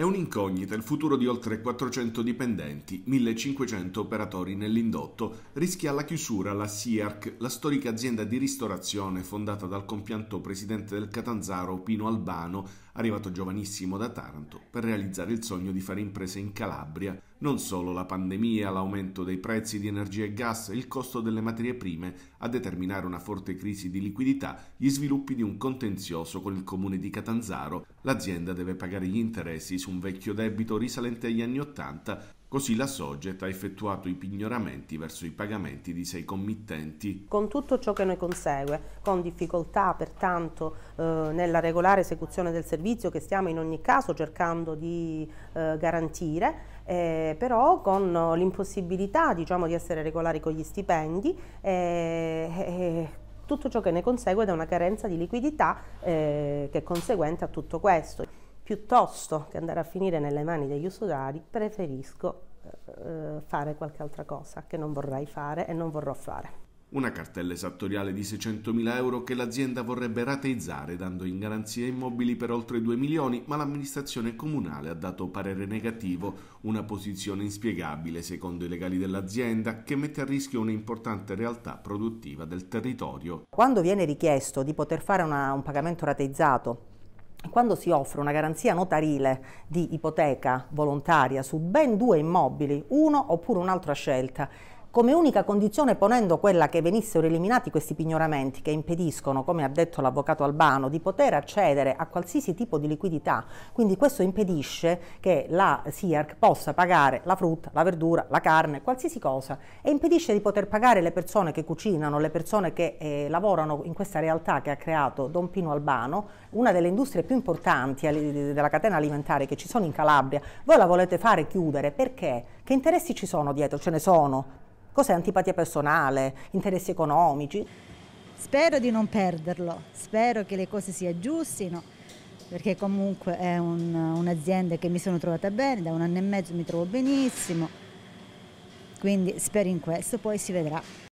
È un'incognita il futuro di oltre 400 dipendenti, 1500 operatori nell'indotto. Rischia la chiusura la SIARC, la storica azienda di ristorazione fondata dal compianto presidente del Catanzaro Pino Albano arrivato giovanissimo da Taranto per realizzare il sogno di fare imprese in Calabria. Non solo la pandemia, l'aumento dei prezzi di energia e gas il costo delle materie prime a determinare una forte crisi di liquidità, gli sviluppi di un contenzioso con il comune di Catanzaro. L'azienda deve pagare gli interessi su un vecchio debito risalente agli anni Ottanta Così la Soget ha effettuato i pignoramenti verso i pagamenti di sei committenti. Con tutto ciò che ne consegue, con difficoltà pertanto eh, nella regolare esecuzione del servizio che stiamo in ogni caso cercando di eh, garantire, eh, però con eh, l'impossibilità diciamo, di essere regolari con gli stipendi eh, eh, tutto ciò che ne consegue da una carenza di liquidità eh, che è conseguente a tutto questo piuttosto che andare a finire nelle mani degli usurari, preferisco eh, fare qualche altra cosa che non vorrei fare e non vorrò fare. Una cartella esattoriale di 600.000 euro che l'azienda vorrebbe rateizzare dando in garanzia immobili per oltre 2 milioni, ma l'amministrazione comunale ha dato parere negativo, una posizione inspiegabile secondo i legali dell'azienda che mette a rischio un'importante realtà produttiva del territorio. Quando viene richiesto di poter fare una, un pagamento rateizzato quando si offre una garanzia notarile di ipoteca volontaria su ben due immobili, uno oppure un'altra scelta, come unica condizione ponendo quella che venissero eliminati questi pignoramenti che impediscono, come ha detto l'avvocato Albano, di poter accedere a qualsiasi tipo di liquidità, quindi questo impedisce che la SIARC possa pagare la frutta, la verdura, la carne, qualsiasi cosa e impedisce di poter pagare le persone che cucinano, le persone che eh, lavorano in questa realtà che ha creato Don Pino Albano, una delle industrie più importanti della catena alimentare che ci sono in Calabria. Voi la volete fare chiudere perché? Che interessi ci sono dietro? Ce ne sono Cos'è antipatia personale, interessi economici? Spero di non perderlo, spero che le cose si aggiustino, perché comunque è un'azienda un che mi sono trovata bene, da un anno e mezzo mi trovo benissimo, quindi spero in questo, poi si vedrà.